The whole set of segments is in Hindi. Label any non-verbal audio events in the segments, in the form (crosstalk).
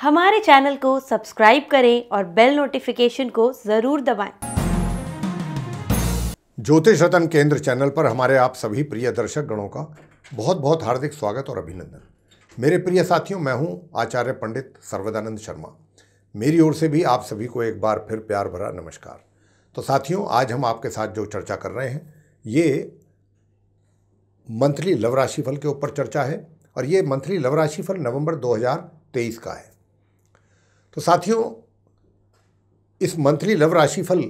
हमारे चैनल को सब्सक्राइब करें और बेल नोटिफिकेशन को जरूर दबाएं। ज्योतिष रतन केंद्र चैनल पर हमारे आप सभी प्रिय दर्शक गणों का बहुत बहुत हार्दिक स्वागत और अभिनंदन मेरे प्रिय साथियों मैं हूं आचार्य पंडित सर्वदानंद शर्मा मेरी ओर से भी आप सभी को एक बार फिर प्यार भरा नमस्कार तो साथियों आज हम आपके साथ जो चर्चा कर रहे हैं ये मंथली लव राशिफल के ऊपर चर्चा है और ये मंथली लव राशिफल नवंबर 2023 का है तो साथियों इस मंथली लव राशिफल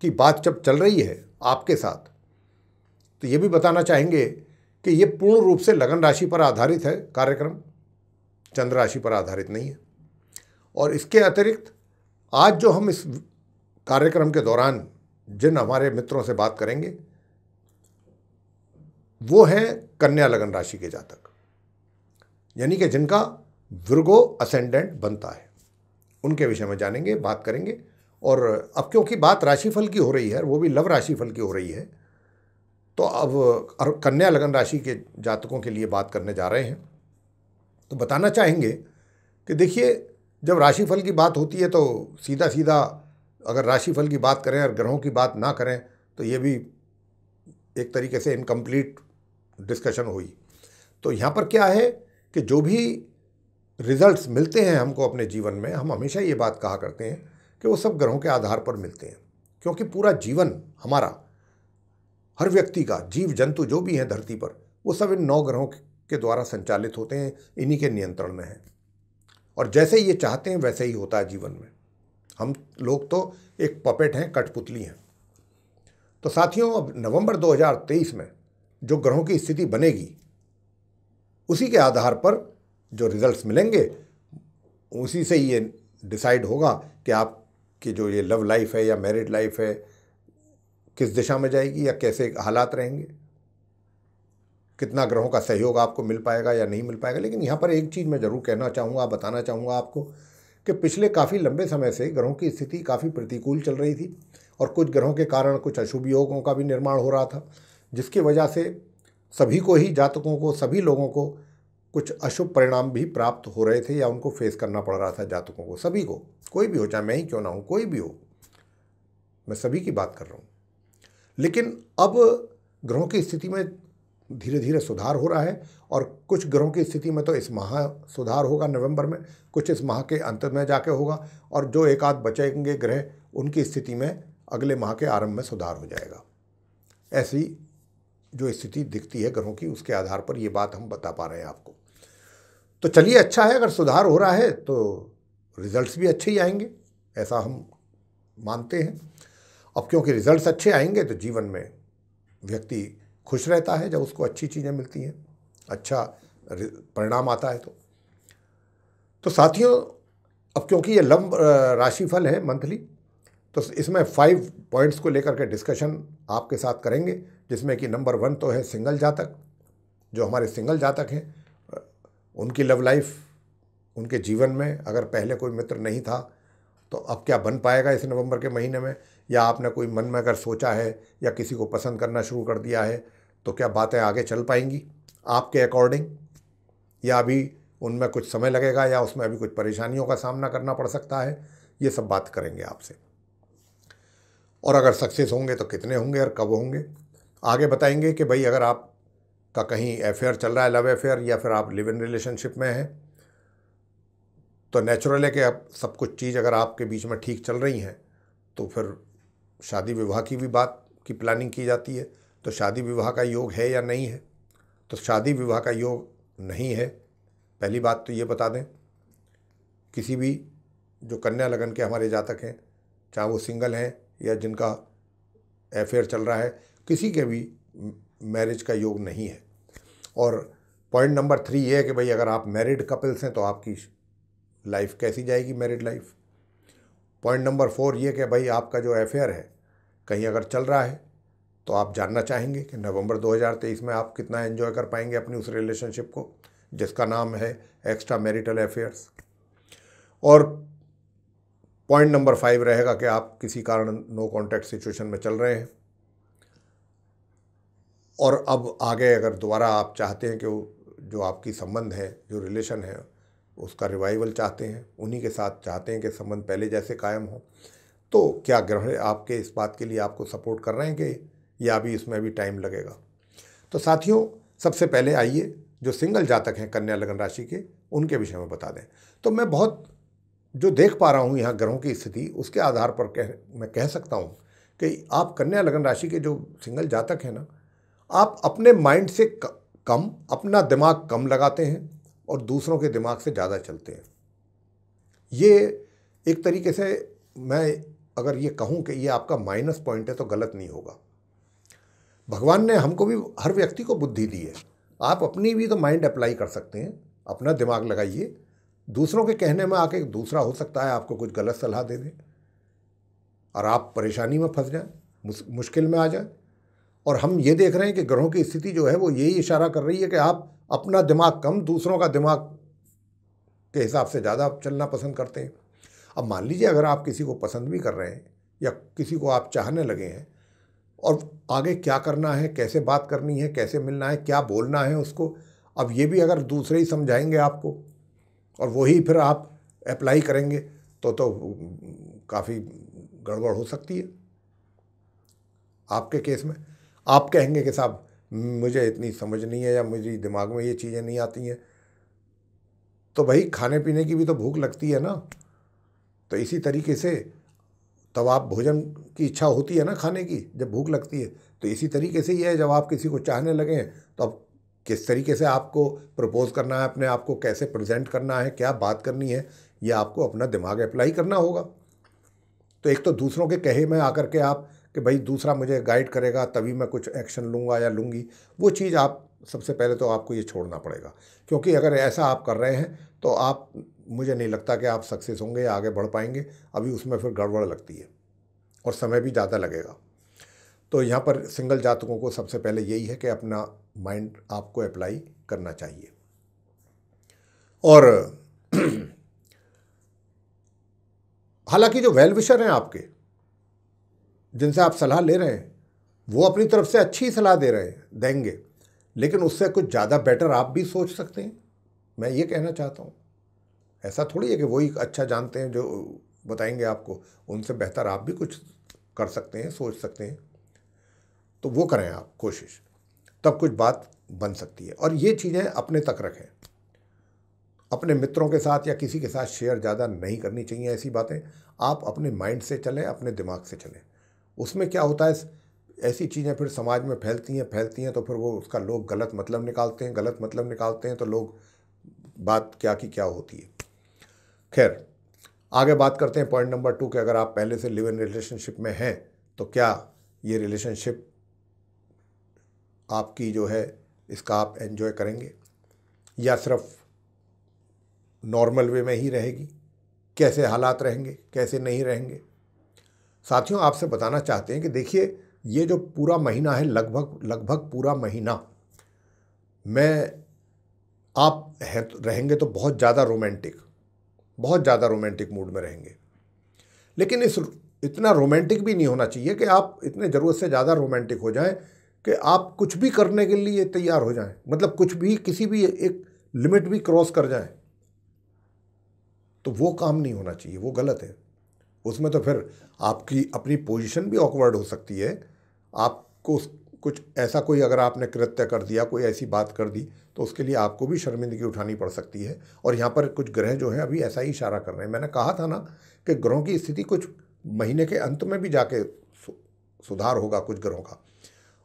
की बात जब चल रही है आपके साथ तो ये भी बताना चाहेंगे कि ये पूर्ण रूप से लगन राशि पर आधारित है कार्यक्रम चंद्र राशि पर आधारित नहीं है और इसके अतिरिक्त आज जो हम इस कार्यक्रम के दौरान जिन हमारे मित्रों से बात करेंगे वो हैं कन्या लगन राशि के जातक यानी कि जिनका वृगो असेंडेंट बनता है उनके विषय में जानेंगे बात करेंगे और अब क्योंकि बात राशिफल की हो रही है वो भी लव राशिफल की हो रही है तो अब कन्या लगन राशि के जातकों के लिए बात करने जा रहे हैं तो बताना चाहेंगे कि देखिए जब राशिफल की बात होती है तो सीधा सीधा अगर राशिफल की बात करें और ग्रहों की बात ना करें तो ये भी एक तरीके से इनकम्प्लीट डिस्कशन हुई तो यहाँ पर क्या है कि जो भी रिजल्ट्स मिलते हैं हमको अपने जीवन में हम हमेशा ये बात कहा करते हैं कि वो सब ग्रहों के आधार पर मिलते हैं क्योंकि पूरा जीवन हमारा हर व्यक्ति का जीव जंतु जो भी हैं धरती पर वो सब इन नौ ग्रहों के द्वारा संचालित होते हैं इन्हीं के नियंत्रण में हैं और जैसे ये चाहते हैं वैसे ही होता है जीवन में हम लोग तो एक पपेट हैं कठपुतली हैं तो साथियों अब नवंबर 2023 में जो ग्रहों की स्थिति बनेगी उसी के आधार पर जो रिज़ल्ट्स मिलेंगे उसी से ये डिसाइड होगा कि आपकी जो ये लव लाइफ है या मैरिड लाइफ है किस दिशा में जाएगी या कैसे हालात रहेंगे कितना ग्रहों का सहयोग आपको मिल पाएगा या नहीं मिल पाएगा लेकिन यहाँ पर एक चीज़ मैं ज़रूर कहना चाहूँगा बताना चाहूँगा आपको कि पिछले काफ़ी लंबे समय से ग्रहों की स्थिति काफ़ी प्रतिकूल चल रही थी और कुछ ग्रहों के कारण कुछ अशुभ योगों का भी निर्माण हो रहा था जिसकी वजह से सभी को ही जातकों को सभी लोगों को कुछ अशुभ परिणाम भी प्राप्त हो रहे थे या उनको फेस करना पड़ रहा था जातकों को सभी को कोई भी हो चाहे मैं ही क्यों ना हूँ कोई भी हो मैं सभी की बात कर रहा हूँ लेकिन अब ग्रहों की स्थिति में धीरे धीरे सुधार हो रहा है और कुछ ग्रहों की स्थिति में तो इस माह सुधार होगा नवंबर में कुछ इस माह के अंत में जाके होगा और जो एक आध बचेंगे ग्रह उनकी स्थिति में अगले माह के आरंभ में सुधार हो जाएगा ऐसी जो स्थिति दिखती है ग्रहों की उसके आधार पर ये बात हम बता पा रहे हैं आपको तो चलिए अच्छा है अगर सुधार हो रहा है तो रिजल्ट्स भी अच्छे ही आएंगे ऐसा हम मानते हैं अब क्योंकि रिजल्ट्स अच्छे आएंगे तो जीवन में व्यक्ति खुश रहता है जब उसको अच्छी चीज़ें मिलती हैं अच्छा परिणाम आता है तो तो साथियों अब क्योंकि ये लंब राशिफल है मंथली तो इसमें फाइव पॉइंट्स को लेकर के डिस्कशन आपके साथ करेंगे जिसमें कि नंबर वन तो है सिंगल जातक जो हमारे सिंगल जातक हैं उनकी लव लाइफ उनके जीवन में अगर पहले कोई मित्र नहीं था तो अब क्या बन पाएगा इस नवंबर के महीने में या आपने कोई मन में अगर सोचा है या किसी को पसंद करना शुरू कर दिया है तो क्या बातें आगे चल पाएंगी आपके अकॉर्डिंग या अभी उनमें कुछ समय लगेगा या उसमें अभी कुछ परेशानियों का सामना करना पड़ सकता है ये सब बात करेंगे आपसे और अगर सक्सेस होंगे तो कितने होंगे और कब होंगे आगे बताएंगे कि भाई अगर आप का कहीं अफेयर चल रहा है लव अफेयर या फिर आप लिव इन रिलेशनशिप में हैं तो नेचुरल है कि अब सब कुछ चीज़ अगर आपके बीच में ठीक चल रही हैं तो फिर शादी विवाह की भी बात की प्लानिंग की जाती है तो शादी विवाह का योग है या नहीं है तो शादी विवाह का योग नहीं है पहली बात तो ये बता दें किसी भी जो कन्या लगन के हमारे जातक हैं चाहे वो सिंगल हैं या जिनका अफेयर चल रहा है किसी के भी मैरिज का योग नहीं है और पॉइंट नंबर थ्री ये है कि भाई अगर आप मैरिड कपल्स हैं तो आपकी लाइफ कैसी जाएगी married life point number four ये कि भाई आपका जो अफेयर है कहीं अगर चल रहा है तो आप जानना चाहेंगे कि नवंबर 2023 में आप कितना एंजॉय कर पाएंगे अपनी उस रिलेशनशिप को जिसका नाम है एक्स्ट्रा मैरिटल अफेयर्स और पॉइंट नंबर फाइव रहेगा कि आप किसी कारण नो कॉन्टैक्ट सिचुएशन में चल रहे हैं और अब आगे अगर दोबारा आप चाहते हैं कि वो जो आपकी संबंध है जो रिलेशन है उसका रिवाइवल चाहते हैं उन्हीं के साथ चाहते हैं कि संबंध पहले जैसे कायम हो तो क्या ग्रह आपके इस बात के लिए आपको सपोर्ट कर रहे हैं कि या अभी इसमें भी टाइम लगेगा तो साथियों सबसे पहले आइए जो सिंगल जातक हैं कन्या लगन राशि के उनके विषय में बता दें तो मैं बहुत जो देख पा रहा हूँ यहाँ ग्रहों की स्थिति उसके आधार पर कह मैं कह सकता हूँ कि आप कन्या लगन राशि के जो सिंगल जातक हैं ना आप अपने माइंड से कम अपना दिमाग कम लगाते हैं और दूसरों के दिमाग से ज़्यादा चलते हैं ये एक तरीके से मैं अगर ये कहूँ कि ये आपका माइनस पॉइंट है तो गलत नहीं होगा भगवान ने हमको भी हर व्यक्ति को बुद्धि दी है आप अपनी भी तो माइंड अप्लाई कर सकते हैं अपना दिमाग लगाइए दूसरों के कहने में आके दूसरा हो सकता है आपको कुछ गलत सलाह दे दे और आप परेशानी में फंस जाए मुश्किल में आ जाए और हम ये देख रहे हैं कि ग्रहों की स्थिति जो है वो यही इशारा कर रही है कि आप अपना दिमाग कम दूसरों का दिमाग के हिसाब से ज़्यादा चलना पसंद करते हैं अब मान लीजिए अगर आप किसी को पसंद भी कर रहे हैं या किसी को आप चाहने लगे हैं और आगे क्या करना है कैसे बात करनी है कैसे मिलना है क्या बोलना है उसको अब ये भी अगर दूसरे ही समझाएंगे आपको और वही फिर आप अप्लाई करेंगे तो तो काफ़ी गड़बड़ हो सकती है आपके केस में आप कहेंगे कि साहब मुझे इतनी समझ नहीं है या मुझे दिमाग में ये चीज़ें नहीं आती हैं तो भाई खाने पीने की भी तो भूख लगती है ना तो इसी तरीके से तब आप भोजन की इच्छा होती है ना खाने की जब भूख लगती है तो इसी तरीके से ये है जब आप किसी को चाहने लगें तो अब किस तरीके से आपको प्रपोज़ करना है अपने आप को कैसे प्रेजेंट करना है क्या बात करनी है ये आपको अपना दिमाग अप्लाई करना होगा तो एक तो दूसरों के कहे में आकर के आप कि भाई दूसरा मुझे गाइड करेगा तभी मैं कुछ एक्शन लूँगा या लूँगी वो चीज़ आप सबसे पहले तो आपको ये छोड़ना पड़ेगा क्योंकि अगर ऐसा आप कर रहे हैं तो आप मुझे नहीं लगता कि आप सक्सेस होंगे या आगे बढ़ पाएंगे अभी उसमें फिर गड़बड़ लगती है और समय भी ज़्यादा लगेगा तो यहाँ पर सिंगल जातकों को सबसे पहले यही है कि अपना माइंड आपको अप्लाई करना चाहिए और (clears throat) हालांकि जो वेलविशर हैं आपके जिनसे आप सलाह ले रहे हैं वो अपनी तरफ से अच्छी सलाह दे रहे हैं देंगे लेकिन उससे कुछ ज़्यादा बेटर आप भी सोच सकते हैं मैं ये कहना चाहता हूँ ऐसा थोड़ी है कि वही अच्छा जानते हैं जो बताएंगे आपको उनसे बेहतर आप भी कुछ कर सकते हैं सोच सकते हैं तो वो करें आप कोशिश तब कुछ बात बन सकती है और ये चीज़ें अपने तक रखें अपने मित्रों के साथ या किसी के साथ शेयर ज़्यादा नहीं करनी चाहिए ऐसी बातें आप अपने माइंड से चलें अपने दिमाग से चलें उसमें क्या होता है ऐसी चीज़ें फिर समाज में फैलती हैं फैलती हैं तो फिर वो उसका लोग गलत मतलब निकालते हैं गलत मतलब निकालते हैं तो लोग बात क्या की क्या होती है खैर आगे बात करते हैं पॉइंट नंबर टू कि अगर आप पहले से लिव इन रिलेशनशिप में हैं तो क्या ये रिलेशनशिप आपकी जो है इसका आप एन्जॉय करेंगे या सिर्फ नॉर्मल वे में ही रहेगी कैसे हालात रहेंगे कैसे नहीं रहेंगे साथियों आपसे बताना चाहते हैं कि देखिए ये जो पूरा महीना है लगभग लगभग पूरा महीना मैं आप रहेंगे तो बहुत ज़्यादा रोमांटिक बहुत ज़्यादा रोमांटिक मूड में रहेंगे लेकिन इस इतना रोमांटिक भी नहीं होना चाहिए कि आप इतने ज़रूरत से ज़्यादा रोमांटिक हो जाएं कि आप कुछ भी करने के लिए तैयार हो जाएं मतलब कुछ भी किसी भी एक लिमिट भी क्रॉस कर जाएं तो वो काम नहीं होना चाहिए वो गलत है उसमें तो फिर आपकी अपनी पोजीशन भी ऑकवर्ड हो सकती है आपको कुछ ऐसा कोई अगर आपने कृत्य कर दिया कोई ऐसी बात कर दी तो उसके लिए आपको भी शर्मिंदगी उठानी पड़ सकती है और यहाँ पर कुछ ग्रह जो हैं अभी ऐसा ही इशारा कर रहे हैं मैंने कहा था ना कि ग्रहों की स्थिति कुछ महीने के अंत में भी जाके सुधार होगा कुछ ग्रहों का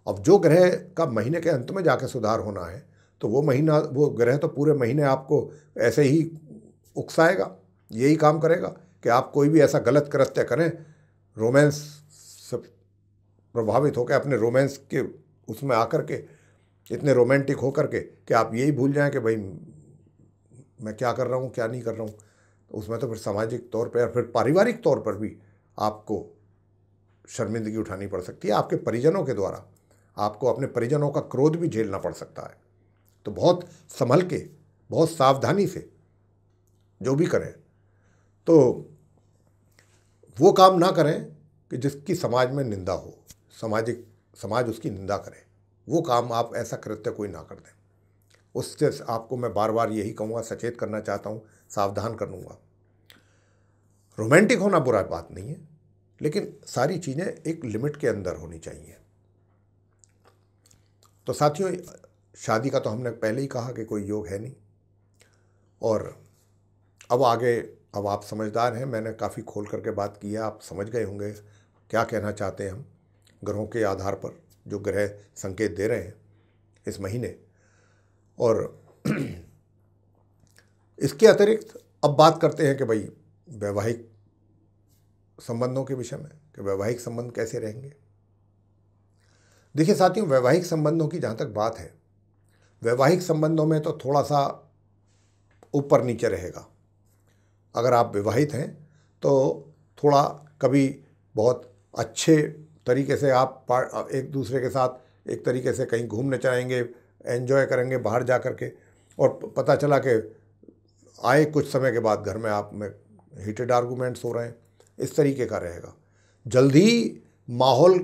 अब जो ग्रह का महीने के अंत में जाके सुधार होना है तो वो महीना वो ग्रह तो पूरे महीने आपको ऐसे ही उकसाएगा यही काम करेगा कि आप कोई भी ऐसा गलत कृत्य करें रोमांस से प्रभावित होकर अपने रोमांस के उसमें आकर के इतने रोमांटिक होकर के कि आप यही भूल जाएं कि भाई मैं क्या कर रहा हूँ क्या नहीं कर रहा हूँ तो उसमें तो फिर सामाजिक तौर पर या फिर पारिवारिक तौर पर भी आपको शर्मिंदगी उठानी पड़ सकती है आपके परिजनों के द्वारा आपको अपने परिजनों का क्रोध भी झेलना पड़ सकता है तो बहुत संभल के बहुत सावधानी से जो भी करें तो वो काम ना करें कि जिसकी समाज में निंदा हो सामाजिक समाज उसकी निंदा करे वो काम आप ऐसा कृत्य कोई ना कर दें उससे आपको मैं बार बार यही कहूँगा सचेत करना चाहता हूँ सावधान कर लूँगा रोमांटिक होना बुरा बात नहीं है लेकिन सारी चीज़ें एक लिमिट के अंदर होनी चाहिए तो साथियों शादी का तो हमने पहले ही कहा कि कोई योग है नहीं और अब आगे अब आप समझदार हैं मैंने काफ़ी खोल करके बात की है आप समझ गए होंगे क्या कहना चाहते हैं हम ग्रहों के आधार पर जो ग्रह संकेत दे रहे हैं इस महीने और (clears throat) इसके अतिरिक्त अब बात करते हैं कि भाई वैवाहिक संबंधों के विषय में कि वैवाहिक संबंध कैसे रहेंगे देखिए साथियों वैवाहिक संबंधों की जहाँ तक बात है वैवाहिक संबंधों में तो थोड़ा सा ऊपर नीचे रहेगा अगर आप विवाहित हैं तो थोड़ा कभी बहुत अच्छे तरीके से आप एक दूसरे के साथ एक तरीके से कहीं घूमने चाहेंगे एन्जॉय करेंगे बाहर जा कर के और पता चला कि आए कुछ समय के बाद घर में आप में हीटेड आर्गूमेंट्स हो रहे हैं इस तरीके का रहेगा जल्दी माहौल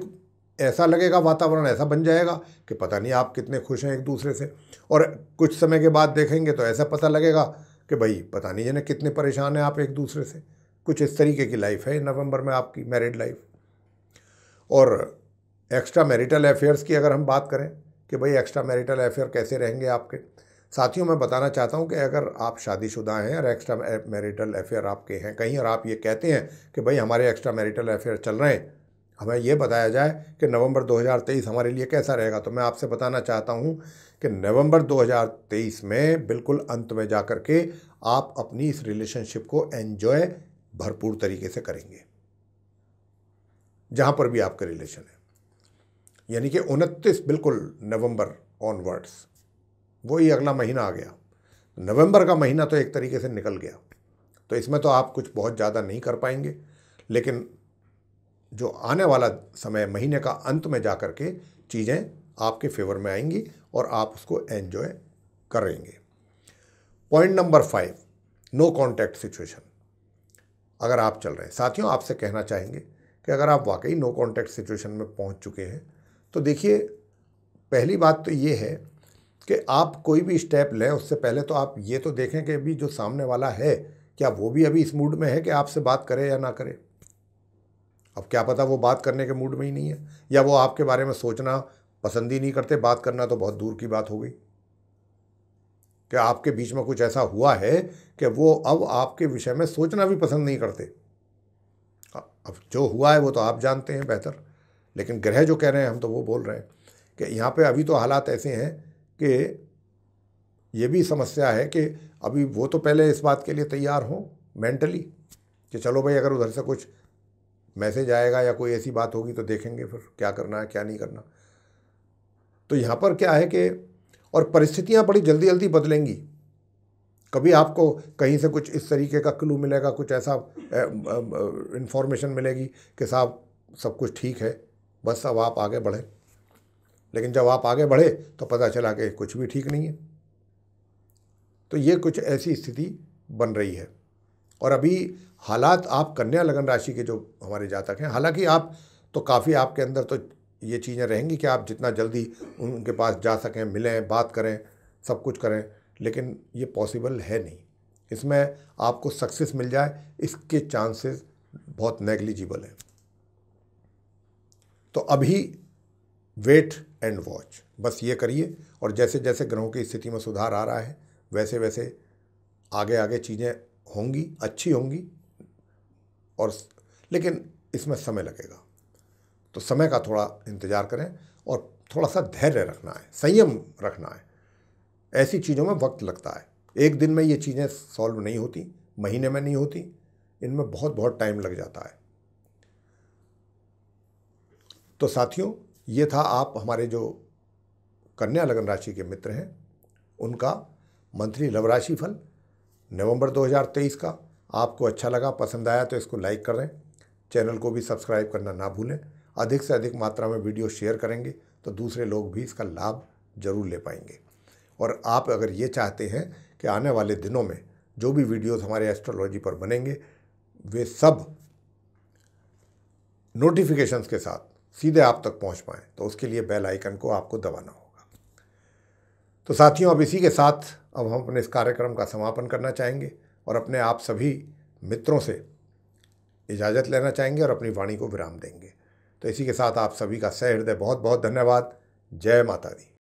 ऐसा लगेगा वातावरण ऐसा बन जाएगा कि पता नहीं आप कितने खुश हैं एक दूसरे से और कुछ समय के बाद देखेंगे तो ऐसा पता लगेगा कि भाई पता नहीं जने कितने परेशान हैं आप एक दूसरे से कुछ इस तरीके की लाइफ है नवंबर में आपकी मैरिड लाइफ और एक्स्ट्रा मैरिटल अफेयर्स की अगर हम बात करें कि भाई एक्स्ट्रा मैरिटल अफेयर कैसे रहेंगे आपके साथियों मैं बताना चाहता हूं कि अगर आप शादीशुदा हैं और एक्स्ट्रा मैरिटल अफेयर आपके हैं कहीं और आप ये कहते हैं कि भाई हमारे एक्स्ट्रा मैरिटल अफेयर चल रहे हैं हमें यह बताया जाए कि नवंबर 2023 हमारे लिए कैसा रहेगा तो मैं आपसे बताना चाहता हूं कि नवंबर 2023 में बिल्कुल अंत में जा कर के आप अपनी इस रिलेशनशिप को एन्जॉय भरपूर तरीके से करेंगे जहाँ पर भी आपका रिलेशन है यानी कि उनतीस बिल्कुल नवंबर ऑनवर्ड्स वही अगला महीना आ गया नवंबर का महीना तो एक तरीके से निकल गया तो इसमें तो आप कुछ बहुत ज़्यादा नहीं कर पाएंगे लेकिन जो आने वाला समय महीने का अंत में जा कर के चीज़ें आपके फेवर में आएंगी और आप उसको एन्जॉय करेंगे point number five no contact situation अगर आप चल रहे हैं साथियों आपसे कहना चाहेंगे कि अगर आप वाकई नो कॉन्टैक्ट सिचुएशन में पहुंच चुके हैं तो देखिए पहली बात तो ये है कि आप कोई भी स्टेप लें उससे पहले तो आप ये तो देखें कि अभी जो सामने वाला है क्या वो भी अभी इस मूड में है कि आपसे बात करे या ना करें अब क्या पता वो बात करने के मूड में ही नहीं है या वो आपके बारे में सोचना पसंद ही नहीं करते बात करना तो बहुत दूर की बात हो गई कि आपके बीच में कुछ ऐसा हुआ है कि वो अब आपके विषय में सोचना भी पसंद नहीं करते अब जो हुआ है वो तो आप जानते हैं बेहतर लेकिन ग्रह जो कह रहे हैं हम तो वो बोल रहे हैं कि यहाँ पे अभी तो हालात ऐसे हैं कि ये भी समस्या है कि अभी वो तो पहले इस बात के लिए तैयार हों मेंटली कि चलो भाई अगर उधर से कुछ मैसेज आएगा या कोई ऐसी बात होगी तो देखेंगे फिर क्या करना है क्या नहीं करना तो यहाँ पर क्या है कि और परिस्थितियाँ बड़ी जल्दी जल्दी बदलेंगी कभी आपको कहीं से कुछ इस तरीके का क्लू मिलेगा कुछ ऐसा इन्फॉर्मेशन मिलेगी कि साहब सब कुछ ठीक है बस अब आप आगे बढ़ें लेकिन जब आप आगे बढ़े तो पता चला कि कुछ भी ठीक नहीं है तो ये कुछ ऐसी स्थिति बन रही है और अभी हालात आप कन्या लगन राशि के जो हमारे जातक हैं हालांकि आप तो काफ़ी आपके अंदर तो ये चीज़ें रहेंगी कि आप जितना जल्दी उनके पास जा सकें मिलें बात करें सब कुछ करें लेकिन ये पॉसिबल है नहीं इसमें आपको सक्सेस मिल जाए इसके चांसेस बहुत नेग्लिजिबल हैं तो अभी वेट एंड वॉच बस ये करिए और जैसे जैसे ग्रहों की स्थिति में सुधार आ रहा है वैसे वैसे आगे आगे चीज़ें होंगी अच्छी होंगी और लेकिन इसमें समय लगेगा तो समय का थोड़ा इंतज़ार करें और थोड़ा सा धैर्य रखना है संयम रखना है ऐसी चीज़ों में वक्त लगता है एक दिन में ये चीज़ें सॉल्व नहीं होती महीने में नहीं होती इनमें बहुत बहुत टाइम लग जाता है तो साथियों ये था आप हमारे जो कन्या लगन राशि के मित्र हैं उनका मंथली लव राशि फल नवंबर 2023 का आपको अच्छा लगा पसंद आया तो इसको लाइक करें चैनल को भी सब्सक्राइब करना ना भूलें अधिक से अधिक मात्रा में वीडियो शेयर करेंगे तो दूसरे लोग भी इसका लाभ ज़रूर ले पाएंगे और आप अगर ये चाहते हैं कि आने वाले दिनों में जो भी वीडियोस हमारे एस्ट्रोलॉजी पर बनेंगे वे सब नोटिफिकेशंस के साथ सीधे आप तक पहुंच पाएँ तो उसके लिए बेल आइकन को आपको दबाना हो तो साथियों अब इसी के साथ अब हम अपने इस कार्यक्रम का समापन करना चाहेंगे और अपने आप सभी मित्रों से इजाज़त लेना चाहेंगे और अपनी वाणी को विराम देंगे तो इसी के साथ आप सभी का सहृदय बहुत बहुत धन्यवाद जय माता दी